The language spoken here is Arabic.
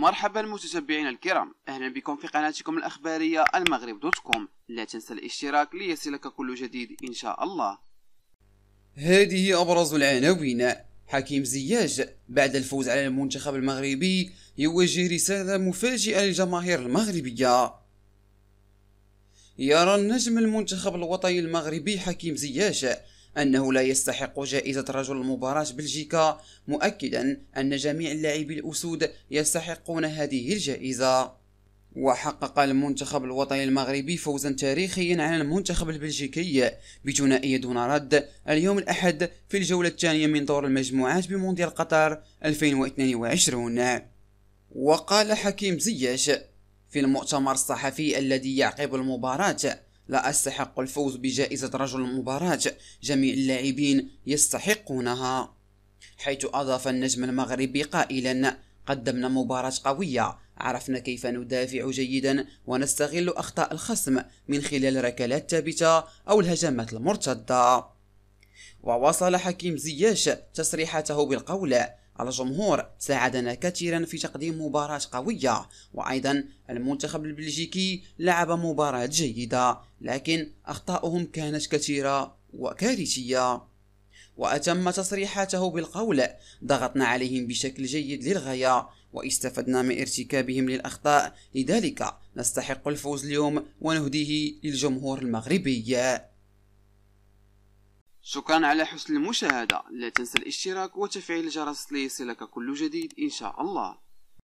مرحبا متتبعينا الكرام اهلا بكم في قناتكم الاخباريه المغرب دوت كوم لا تنسى الاشتراك ليصلك كل جديد ان شاء الله هذه ابرز العناوين حكيم زياج بعد الفوز على المنتخب المغربي يوجه رساله مفاجئه للجماهير المغربيه يرى النجم المنتخب الوطني المغربي حكيم زياش أنه لا يستحق جائزة رجل المباراة بلجيكا مؤكدا أن جميع اللاعبي الأسود يستحقون هذه الجائزة وحقق المنتخب الوطني المغربي فوزا تاريخيا على المنتخب البلجيكي بثنائية دون رد اليوم الأحد في الجولة الثانية من دور المجموعات بمونديال قطر 2022 وقال حكيم زياش في المؤتمر الصحفي الذي يعقب المباراة لا أستحق الفوز بجائزة رجل المباراة جميع اللاعبين يستحقونها حيث أضاف النجم المغربي قائلا قدمنا مباراة قوية عرفنا كيف ندافع جيدا ونستغل أخطاء الخصم من خلال ركلات ثابتة أو الهجمات المرتدة وواصل حكيم زياش تصريحاته بالقول على الجمهور ساعدنا كثيرا في تقديم مباراة قوية وأيضا المنتخب البلجيكي لعب مباراة جيدة لكن أخطاؤهم كانت كثيرة وكارثية وأتم تصريحاته بالقول ضغطنا عليهم بشكل جيد للغاية واستفدنا من ارتكابهم للأخطاء لذلك نستحق الفوز اليوم ونهديه للجمهور المغربي شكرا على حسن المشاهدة لا تنسى الاشتراك وتفعيل الجرس ليصلك كل جديد إن شاء الله